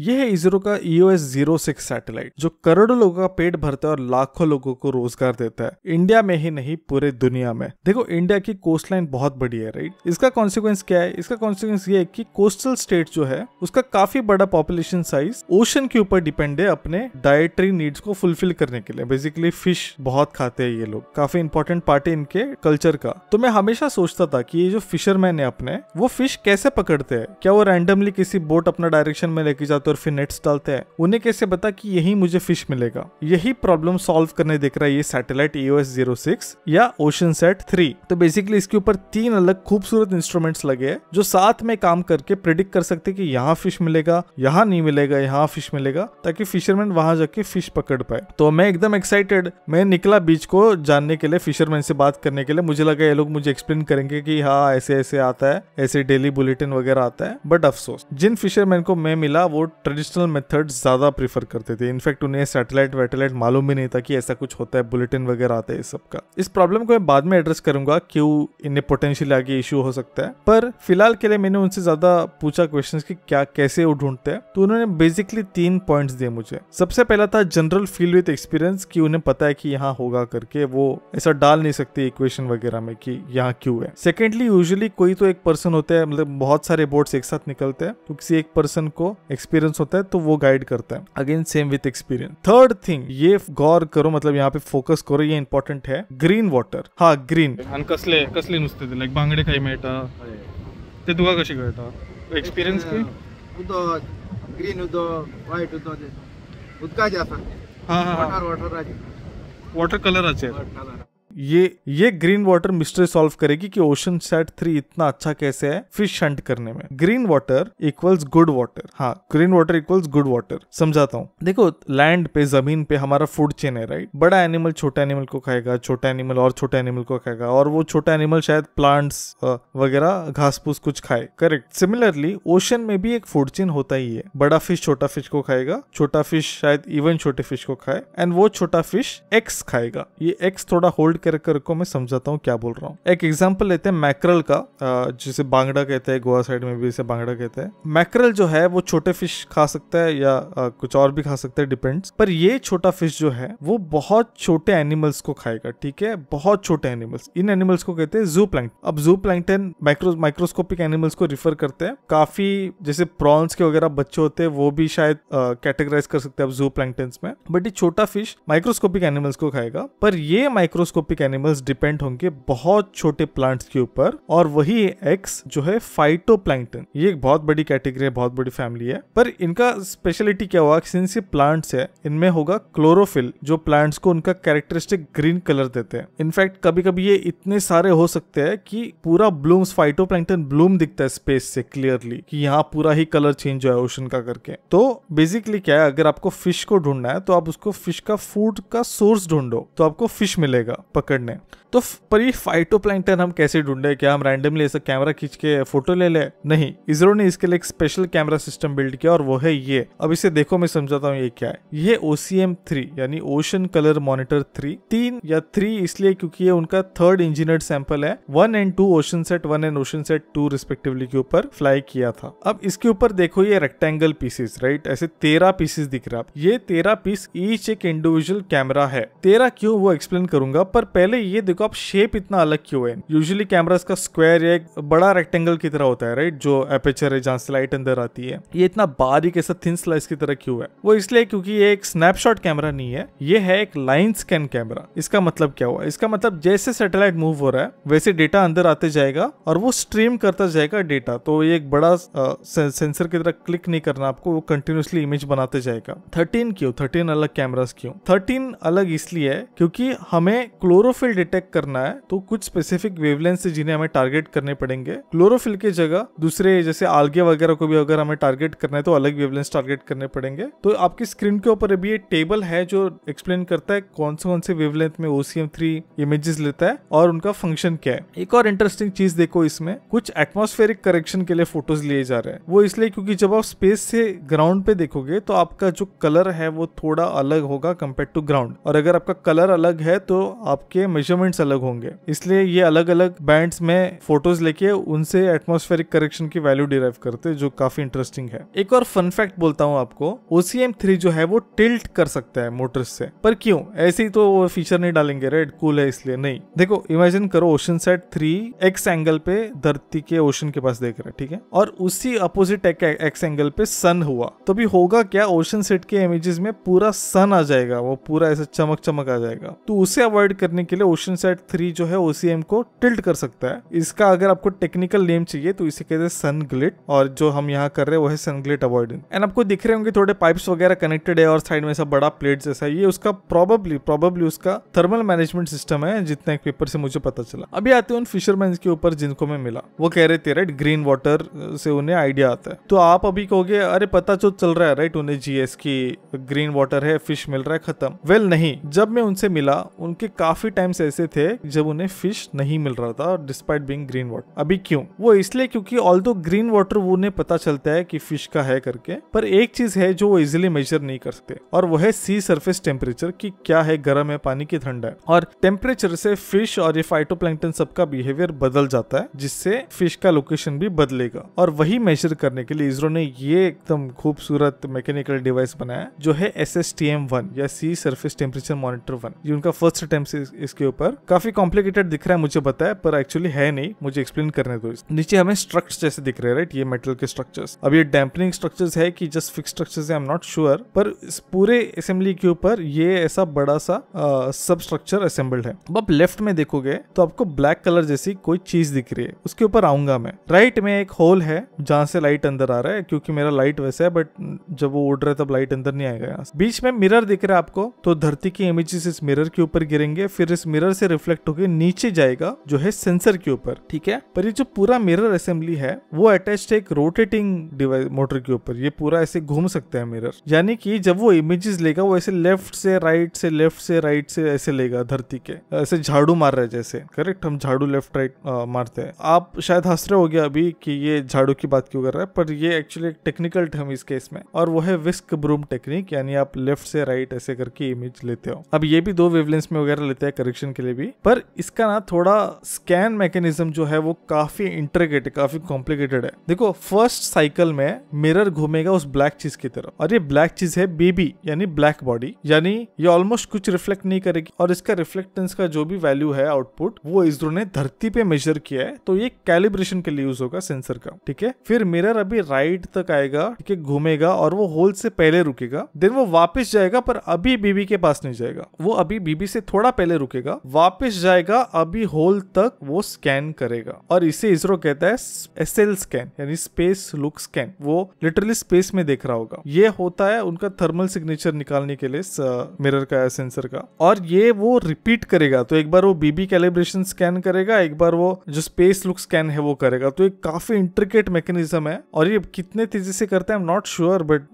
यह है इसरो का E O S zero six satellite जो करोड़ों लोगों का पेट भरता है और लाखों लोगों को रोजगार देता है इंडिया में ही नहीं पूरे दुनिया में देखो इंडिया की कोस्ट लाइन बहुत बड़ी है राइट इसका कॉन्सिक्वेंस क्या है इसका कॉन्सिक्वेंस ये है कि कोस्टल स्टेट जो है उसका काफी बड़ा पॉपुलेशन साइज ओशन के ऊपर डिपेंड है अपने डायट्री नीड्स को फुलफिल करने के लिए बेसिकली फिश बहुत खाते है ये लोग काफी इंपॉर्टेंट पार्ट है इनके कल्चर का तो मैं हमेशा सोचता था कि ये जो फिशरमैन है अपने वो फिश कैसे पकड़ते हैं क्या वो रैंडमली किसी बोट अपना डायरेक्शन में लेके जाते और फिर नेट्स डालते हैं उन्हें कैसे पता कि यही मुझे फिश मिलेगा यही प्रॉब्लम सॉल्व करने देख रहा है ये सैटेलाइट एस जीरो सिक्स या ओशन सेट थ्री तो बेसिकली इसके ऊपर तीन अलग खूबसूरत इंस्ट्रूमेंट्स लगे हैं जो साथ में काम करके प्रिडिक्ट कर सकते कि यहाँ फिश मिलेगा यहाँ नहीं मिलेगा यहाँ फिश मिलेगा ताकि फिशरमैन वहां जाके फिश पकड़ पाए तो मैं एकदम एक्साइटेड मैं निकला बीच को जानने के लिए फिशरमैन से बात करने के लिए मुझे लगा ये लोग मुझे एक्सप्लेन करेंगे कि हाँ ऐसे ऐसे आता है ऐसे डेली बुलेटिन वगैरह आता है बट अफसोस जिन फिशरमैन को मैं मिला वो ट्रेडिशनल मेथड्स ज़्यादा प्रीफर करते थे इनफैक्ट उन्हें सैटेलाइट वैटेलाइट मालूम ही नहीं था कि ऐसा कुछ होता है बुलेटिन वगैरह आते हैं इस सब का इस प्रॉब्लम को मैं बाद में एड्रेस करूंगा क्यों इन्हें पोटेंशियल आगे इशू हो सकता है पर फिलहाल के लिए मैंने उनसे ज़्यादा पूछा क्वेश्चन की क्या कैसे वो ढूंढते हैं तो उन्होंने बेसिकली तीन पॉइंट दिए मुझे सबसे पहला था जनरल फील्ड विथ एक्सपीरियंस की उन्हें पता है कि यहाँ होगा करके वो ऐसा डाल नहीं सकते इक्वेशन वगैरह में कि यहाँ क्यों है सेकेंडली यूजली कोई तो एक पर्सन होता है मतलब बहुत सारे बोर्ड्स एक साथ निकलते हैं तो किसी एक पर्सन को एक्सपीरियंस एक्सपीरियंस होता है तो वो गाइड करता है again same with experience third thing ये गौर करो मतलब यहाँ पे फोकस करो ये इम्पॉर्टंट है ग्रीन वॉटर हाँ ग्रीन कसले कसले नुस्ते ते लायक बांगडे खाई मेटा ते दुआ कशें करता एक्सपीरियंस की उदक ग्रीन वाइट उदक व्हायट उदक वाटर वाटर राजी वाटर कलर कलराचें ये ये ग्रीन वाटर मिस्ट्री सॉल्व करेगी कि ओशन सेट थ्री इतना अच्छा कैसे है फिश हंट करने में green water equals good water हाँ green water equals good water समझाता हूँ देखो लैंड पे जमीन पे हमारा फूड चेन है राइट बड़ा एनिमल छोटा एनिमल को खाएगा छोटा एनिमल और छोटा एनिमल को खाएगा और वो छोटा एनिमल शायद प्लांट्स वगैरह घास फूस कुछ खाए करेक्ट सिमिलरली ओशन में भी एक फूड चेन होता ही है बड़ा फिश छोटा फिश को खाएगा छोटा फिश शायद इवन छोटे फिश को खाए एंड वो छोटा फिश एक्स खाएगा ये एक्स थोड़ा होल्ड कर को मैं समझाता हूँ क्या बोल रहा हूँ एक एग्जाम्पल लेते हैं मैक्रल का जिसे बांगड़ा कहते हैं गोवा साइड में भी इसे बांगड़ा कहते हैं मैक्रल जो है वो छोटे फिश खा सकता है या कुछ और भी खा सकता है डिपेंड्स पर ये छोटा फिश जो है वो बहुत छोटे एनिमल्स को खाएगा ठीक है बहुत छोटे एनिमल्स इन एनिमल्स को कहते हैं जू प्लैंक अब zooplankton micro microscopic animals को रिफर करते हैं काफी जैसे प्रॉन्स के वगैरह बच्चे होते हैं वो भी शायद कैटेगराइज कर सकते हैं अब जू प्लैंकटन में बट ये छोटा फिश माइक्रोस्कोपिक एनिमल्स को खाएगा पर ये माइक्रोस्कोप माइक्रोस्कोपिक एनिमल्स डिपेंड होंगे बहुत छोटे प्लांट्स के ऊपर और वही एक्स जो है फाइटो प्लांटन ये एक बहुत बड़ी कैटेगरी है बहुत बड़ी फैमिली है पर इनका स्पेशलिटी क्या हुआ सिंस ये प्लांट्स है इनमें होगा क्लोरोफिल जो प्लांट्स को उनका कैरेक्टरिस्टिक ग्रीन कलर देते हैं इनफैक्ट कभी कभी ये इतने सारे हो सकते हैं कि पूरा ब्लूम्स फाइटो ब्लूम दिखता है स्पेस से क्लियरली कि यहाँ पूरा ही कलर चेंज हुआ है ओशन का करके तो बेसिकली क्या है अगर आपको फिश को ढूंढना है तो आप उसको फिश का फूड का सोर्स ढूंढो तो आपको फिश मिलेगा पकड़ने तो पर फाइटोप्लैंकटन हम कैसे ढूंढे क्या हम रैंडमली ऐसा कैमरा खींच के फोटो ले ले नहीं इसरो ने इसके लिए एक स्पेशल कैमरा सिस्टम बिल्ड किया और वो है ये अब इसे देखो मैं समझाता हूँ ये क्या है ये ओसीएम थ्री यानी ओशन कलर मॉनिटर थ्री तीन या थ्री इसलिए क्योंकि ये उनका थर्ड इंजीनियर सैंपल है one and two ocean sat one and ocean sat two respectively के ऊपर फ्लाई किया था अब इसके ऊपर देखो ये रेक्टेंगल पीसेस राइट ऐसे तेरह पीसेस दिख रहा है ये तेरह पीस ईच एक इंडिविजुअल कैमरा है तेरह क्यों वो एक्सप्लेन करूंगा पर पहले ये देखो आप शेप इतना अलग क्यों है यूजली कैमराज का स्क्वायर एक बड़ा रेक्टेंगल की तरह होता है राइट जो एपेचर है जहाँ से लाइट अंदर आती है ये इतना बारीक ऐसा थिन स्लाइस की तरह क्यों है वो इसलिए क्योंकि ये एक स्नैपशॉट कैमरा नहीं है ये है एक लाइन स्कैन कैमरा इसका मतलब क्या हुआ इसका मतलब जैसे सेटेलाइट मूव हो रहा है वैसे डेटा अंदर आते जाएगा और वो स्ट्रीम करता जाएगा डेटा तो ये एक बड़ा सेंसर की तरह क्लिक नहीं करना आपको वो कंटिन्यूसली इमेज बनाते जाएगा थर्टीन क्यों थर्टीन अलग कैमराज क्यों थर्टीन अलग इसलिए क्योंकि हमें क्लोज क्लोरोफिल डिटेक्ट करना है तो कुछ स्पेसिफिक वेवलेंथ से जिन्हें हमें टारगेट करने पड़ेंगे क्लोरोफिल की जगह दूसरे जैसे आलगे वगैरह को भी अगर हमें टारगेट करना है तो अलग वेवलेंस टारगेट करने पड़ेंगे तो आपकी स्क्रीन के ऊपर अभी ये टेबल है जो एक्सप्लेन करता है कौन से कौन से वेवलेंथ में ओसीएम थ्री इमेजेस लेता है और उनका फंक्शन क्या है एक और इंटरेस्टिंग चीज देखो इसमें कुछ एटमोस्फेरिक करेक्शन के लिए फोटोज लिए जा रहे हैं वो इसलिए क्योंकि जब आप स्पेस से ग्राउंड पे देखोगे तो आपका जो कलर है वो थोड़ा अलग होगा कम्पेयर टू ग्राउंड और अगर आपका कलर अलग है तो आप के मेजरमेंट्स अलग होंगे इसलिए ये अलग अलग बैंड्स में फोटोज लेके उनसे एटमोस्फेरिक करेक्शन की वैल्यू डिराइव करते जो काफी इंटरेस्टिंग है एक और फन फैक्ट बोलता हूँ आपको ओसीएम थ्री जो है वो टिल्ट कर सकता है मोटर्स से पर क्यों ऐसे ही तो वो फीचर नहीं डालेंगे रेड कूल है इसलिए नहीं देखो इमेजिन करो ocean sat three X angle पे धरती के ओशन के पास देख रहे ठीक है और उसी अपोजिट एक्स एंगल पे सन हुआ तो भी होगा क्या ओशन सेट के इमेजेस में पूरा सन आ जाएगा वो पूरा ऐसा चमक चमक आ जाएगा तो उसे अवॉइड करने करने के लिए ओशन सेट थ्री जो है ओसीएम को टिल्ट कर सकता है इसका अगर आपको टेक्निकल नेम चाहिए तो इसे कहते हैं सन ग्लिट और जो हम यहाँ कर रहे हैं वो है सन ग्लिट अवॉइडिंग एंड आपको दिख रहे होंगे थोड़े पाइप्स वगैरह कनेक्टेड है और साइड में सब बड़ा प्लेट जैसा ये उसका प्रॉबली प्रॉबली उसका थर्मल मैनेजमेंट सिस्टम है जितना एक पेपर से मुझे पता चला अभी आते हैं उन फिशरमैन के ऊपर जिनको मैं मिला वो कह रहे थे राइट ग्रीन वाटर से उन्हें आइडिया आता है तो आप अभी कहोगे अरे पता जो तो चल रहा है राइट उन्हें जीएस की ग्रीन वाटर है फिश मिल रहा है खत्म वेल well, नहीं जब मैं उनसे मिला उनके काफी काफी टाइम्स ऐसे थे जब उन्हें फिश नहीं मिल रहा था डिस्पाइट बींग ग्रीन वाटर अभी क्यों वो इसलिए क्योंकि ऑल दो ग्रीन वाटर वो उन्हें पता चलता है कि फिश का है करके पर एक चीज है जो वो इजिली मेजर नहीं कर सकते और वो है सी सरफेस टेम्परेचर की क्या है गर्म है पानी की ठंडा है और टेम्परेचर से फिश और ये फाइटोप्लैंकटन सबका बिहेवियर बदल जाता है जिससे फिश का लोकेशन भी बदलेगा और वही मेजर करने के लिए इसरो ने ये एकदम खूबसूरत मैकेनिकल डिवाइस बनाया जो है S S T M one या sea surface temperature monitor one ये उनका फर्स्ट अटेम्प्ट इसके ऊपर काफी कॉम्प्लिकेटेड दिख रहा है मुझे बताया पर एक्चुअली है नहीं मुझे एक्सप्लेन करने दो नीचे हमें स्ट्रक्चर जैसे दिख रहे हैं राइट ये मेटल के स्ट्रक्चर्स अब ये डैम्पनिंग स्ट्रक्चर्स है कि जस्ट फिक्स स्ट्रक्चर्स है आई एम नॉट श्योर पर इस पूरे असेंबली के ऊपर ये ऐसा बड़ा सा सब स्ट्रक्चर असेंबल्ड है अब आप लेफ्ट में देखोगे तो आपको ब्लैक कलर जैसी कोई चीज दिख रही है उसके ऊपर आऊंगा मैं राइट में एक होल है जहां से लाइट अंदर आ रहा है क्योंकि मेरा लाइट वैसे है बट जब वो उड़ रहा है तब लाइट अंदर नहीं आएगा बीच में मिरर दिख रहा है आपको तो धरती की इमेजेस इस मिरर के ऊपर गिरेंगे फिर इस मिरर से रिफ्लेक्ट होकर नीचे जाएगा जो है सेंसर के ऊपर ठीक है पर ये जो पूरा मिरर असेंबली है वो अटैच है एक रोटेटिंग डिवाइस मोटर के ऊपर ये पूरा ऐसे घूम सकता है मिरर यानी कि जब वो इमेजेस लेगा वो ऐसे लेफ्ट से राइट से लेफ्ट से राइट से ऐसे लेगा धरती के ऐसे झाड़ू मार रहे जैसे करेक्ट हम झाड़ू लेफ्ट राइट मारते हैं आप शायद हंस रहे हो गया अभी कि ये झाड़ू की बात क्यों कर रहा है पर ये एक्चुअली एक टेक्निकल टर्म इस केस में और वो है विस्क ब्रूम टेक्निक यानी आप लेफ्ट से राइट ऐसे करके इमेज लेते हो अब ये भी दो वेवलेंस में वगैरह लेते हैं है करेक्शन के लिए भी पर इसका ना थोड़ा स्कैन मैकेनिज्म जो है वो काफी इंटरग्रेटेड काफी कॉम्प्लिकेटेड है देखो फर्स्ट साइकिल में मिरर घूमेगा उस ब्लैक चीज की तरफ और ये ब्लैक चीज है बेबी यानी ब्लैक बॉडी यानी ये ऑलमोस्ट कुछ रिफ्लेक्ट नहीं करेगी और इसका रिफ्लेक्टेंस का जो भी वैल्यू है आउटपुट वो इसरो ने धरती पे मेजर किया है तो ये कैलिब्रेशन के लिए यूज होगा सेंसर का ठीक है फिर मिरर अभी राइट तक आएगा ठीक है घूमेगा और वो होल से पहले रुकेगा देन वो वापस जाएगा पर अभी बीबी के पास नहीं जाएगा वो अभी बीबी से थोड़ा पहले में रुकेगा वापस जाएगा अभी होल तक वो स्कैन करेगा और इसे इसरो कहता है एस एल स्कैन यानी स्पेस लुक स्कैन वो लिटरली स्पेस में देख रहा होगा ये होता है उनका थर्मल सिग्नेचर निकालने के लिए मिरर का सेंसर का और ये वो रिपीट करेगा तो एक बार वो बीबी कैलिब्रेशन स्कैन करेगा एक बार वो जो स्पेस लुक स्कैन है वो करेगा तो एक काफी इंट्रिकेट मैकेनिज्म है और ये कितने तेजी से करता है नॉट श्योर बट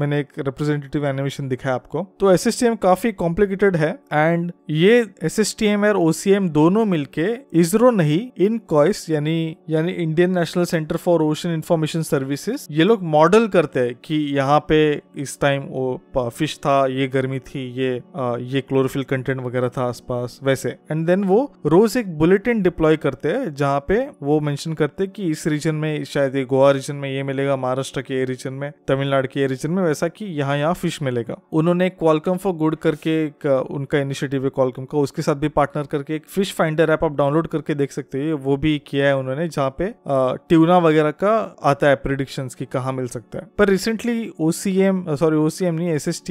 मैंने एक रिप्रेजेंटेटिव एनिमेशन दिखाया आपको तो एस काफी कॉम्प्लिकेटेड है एंड ये एस एस टी एम और ओ सी एम दोनों मिलके इसरो नहीं इन कॉइस यानी यानी Indian national centre for ocean information services ये लोग मॉडल करते हैं कि यहाँ पे इस टाइम वो फिश था ये गर्मी थी ये आ, ये क्लोरोफिल कंटेंट वगैरह था आसपास वैसे एंड देन वो रोज एक बुलेटिन डिप्लॉय करते हैं जहाँ पे वो मेंशन करते हैं कि इस रीजन में शायद ये गोवा रीजन में ये मिलेगा महाराष्ट्र के रीजन में तमिलनाडु के रीजन में वैसा कि यहाँ यहाँ फिश मिलेगा उन्होंने क्वालकम फॉर गुड करके उनका इनिशिएटिव है क्वालकम का को उसके साथ भी पार्टनर करके एक फिश फाइंडर ऐप आप डाउनलोड करके देख सकते हैं वो भी किया है उन्होंने जहाँ पे ट्यूना वगैरह का आता है प्रिडिक्शन की कहाँ मिल सकता है पर रिसेंटली ओ सॉरी ओ नहीं एस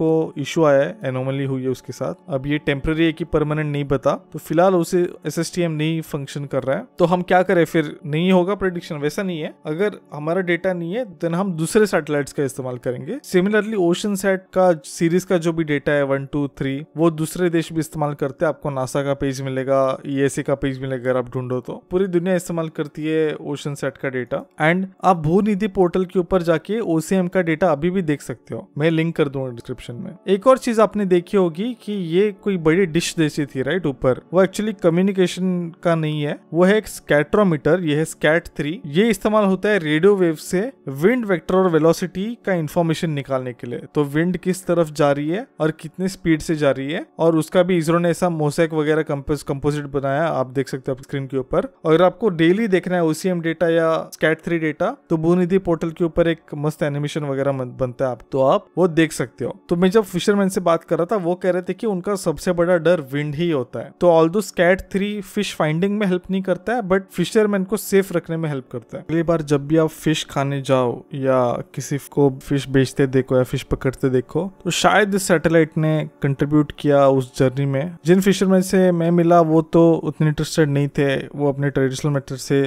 को इशू आया है एनोमली हुई है उसके साथ अब ये टेम्प्रेरी है कि परमानेंट नहीं बता तो फिलहाल उसे एस एस टी एम नहीं फंक्शन कर रहा है तो हम क्या करें फिर नहीं होगा प्रिडिक्शन वैसा नहीं है अगर हमारा डेटा नहीं है देन हम दूसरे सैटेलाइट्स का इस्तेमाल करेंगे सिमिलरली ओशन सेट का सीरीज का जो भी डेटा है वन टू थ्री वो दूसरे देश भी इस्तेमाल इस्तेमाल करते हैं आपको नासा का पेज मिलेगा ई e का पेज मिलेगा अगर आप ढूंढो तो पूरी दुनिया इस्तेमाल करती है ओशन सेट का डेटा एंड आप भू निधि पोर्टल के ऊपर जाके ओसीएम का डेटा अभी भी देख सकते हो मैं लिंक कर दूंगा डिस्क्रिप्शन में एक और चीज आपने देखी होगी कि ये कोई बड़ी डिश जैसी थी राइट ऊपर वो एक्चुअली कम्युनिकेशन का नहीं है वो है एक स्कैट्रोमीटर ये है स्कैट थ्री ये इस्तेमाल होता है रेडियो वेव से विंड वेक्टर और वेलोसिटी का इंफॉर्मेशन निकालने के लिए तो विंड किस तरफ जा रही है और कितने स्पीड से जा रही है और उसका भी इसरो उन्होंने ऐसा मोसेक वगैरह कंपोजिट बनाया आप देख सकते हो स्क्रीन के ऊपर अगर आपको डेली देखना है ओसीएम डेटा या स्कैट थ्री डेटा तो भूनिधि पोर्टल के ऊपर एक मस्त एनिमेशन वगैरह बनता है आप तो आप वो देख सकते हो तो मैं जब फिशरमैन से बात कर रहा था वो कह रहे थे कि उनका सबसे बड़ा डर विंड ही होता है तो ऑल दो स्कैट थ्री फिश फाइंडिंग में हेल्प नहीं करता है बट फिशरमैन को सेफ रखने में हेल्प करता है अगली बार जब भी आप फिश खाने जाओ या किसी को फिश बेचते देखो या फिश पकड़ते देखो तो शायद सैटेलाइट ने कंट्रीब्यूट किया उस जर्नी में जिन फिशरमैन से मैं मिला वो तो उतने इंटरेस्टेड नहीं थे वो अपने ट्रेडिशनल मेथड से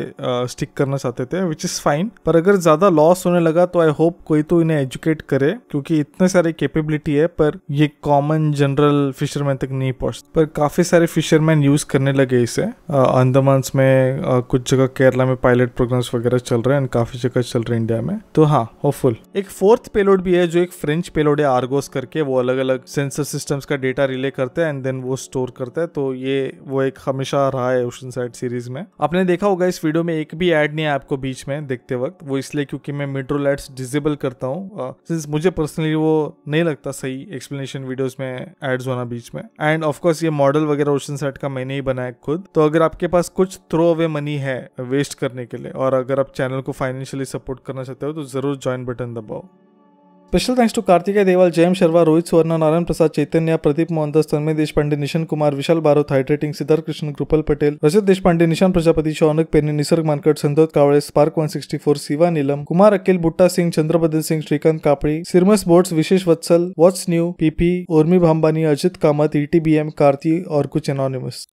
स्टिक uh, करना चाहते थे विच इज़ फाइन पर अगर ज़्यादा लॉस होने लगा तो आई होप कोई तो इन्हें एजुकेट करे क्योंकि इतने सारे कैपेबिलिटी है पर ये कॉमन जनरल फिशरमैन तक नहीं पहुंच पर काफ़ी सारे फिशरमैन यूज़ करने लगे इसे अंदमान में कुछ जगह केरला में पायलट प्रोग्राम्स वगैरह चल रहे हैं काफ़ी जगह चल रहे हैं इंडिया में तो हाँ होपफुल एक फोर्थ पेलोड भी है जो एक फ्रेंच पेलोड है आर्गोस करके वो अलग अलग सेंसर सिस्टम्स का डेटा रिले करते हैं एंड देन वो वो स्टोर करता है तो ये वो एक हमेशा रहा है ओशन साइड सीरीज में आपने देखा होगा इस वीडियो में एक भी एड नहीं है आपको बीच में देखते वक्त वो इसलिए क्योंकि मैं मेट्रो एड्स डिजेबल करता हूँ सिंस मुझे पर्सनली वो नहीं लगता सही एक्सप्लेनेशन वीडियोस में एड्स होना बीच में एंड ऑफकोर्स ये मॉडल वगैरह ओशन साइड का मैंने ही बनाया खुद तो अगर आपके पास कुछ थ्रो अवे मनी है वेस्ट करने के लिए और अगर आप चैनल को फाइनेंशियली सपोर्ट करना चाहते हो तो जरूर ज्वाइन बटन दबाओ special thanks to Kartik Deval Jayam Sharma Rohit Suvarna Narayan Prasad Chaitanya Pradeep Mohandas Tanmay Deshpande Nishan Kumar Vishal Bharat hydrating Siddharth Krishna Kripal Patel Rajat Deshpande Nishan Prajapati Shaunak Pene Nisarg Mankad Sandot Kawade spark one sixty four Siva Neelam Kumar Akhil Butta Singh Chandrabadal Singh Shrikant Kapadi सिरमस boards Vishesh Vatsal Watts new PP Urmi Bhambani Ajit Kamat ETBM Karthi और कुछ एनोनिमस